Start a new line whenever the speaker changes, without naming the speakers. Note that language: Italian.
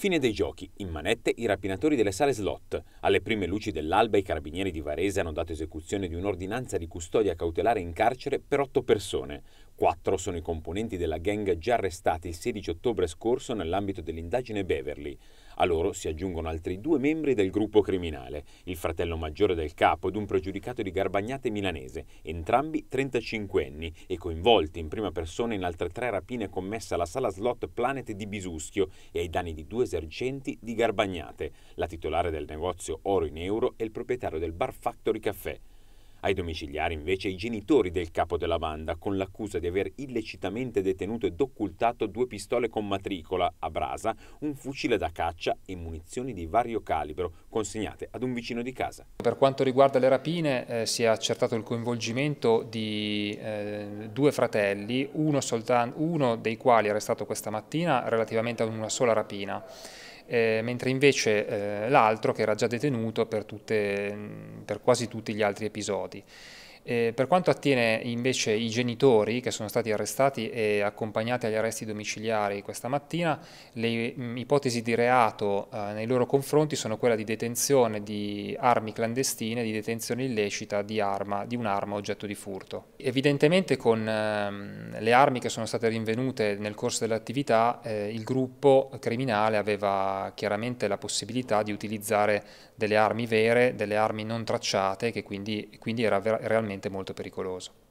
Fine dei giochi. In manette i rapinatori delle sale slot. Alle prime luci dell'alba i carabinieri di Varese hanno dato esecuzione di un'ordinanza di custodia cautelare in carcere per otto persone. Quattro sono i componenti della gang già arrestati il 16 ottobre scorso nell'ambito dell'indagine Beverly. A loro si aggiungono altri due membri del gruppo criminale, il fratello maggiore del capo ed un pregiudicato di Garbagnate milanese, entrambi 35 anni e coinvolti in prima persona in altre tre rapine commesse alla sala slot Planet di Bisuschio e ai danni di due esercenti di Garbagnate, la titolare del negozio Oro in Euro e il proprietario del Bar Factory Café. Ai domiciliari invece i genitori del capo della banda con l'accusa di aver illecitamente detenuto ed occultato due pistole con matricola a brasa, un fucile da caccia e munizioni di vario calibro consegnate ad un vicino di casa.
Per quanto riguarda le rapine eh, si è accertato il coinvolgimento di eh, due fratelli, uno, uno dei quali è arrestato questa mattina relativamente ad una sola rapina eh, mentre invece eh, l'altro che era già detenuto per, tutte, per quasi tutti gli altri episodi. Eh, per quanto attiene invece i genitori che sono stati arrestati e accompagnati agli arresti domiciliari questa mattina, le mm, ipotesi di reato eh, nei loro confronti sono quella di detenzione di armi clandestine, di detenzione illecita di, arma, di un'arma oggetto di furto. Evidentemente con ehm, le armi che sono state rinvenute nel corso dell'attività eh, il gruppo criminale aveva chiaramente la possibilità di utilizzare delle armi vere, delle armi non tracciate che quindi, quindi era realmente veramente molto pericoloso.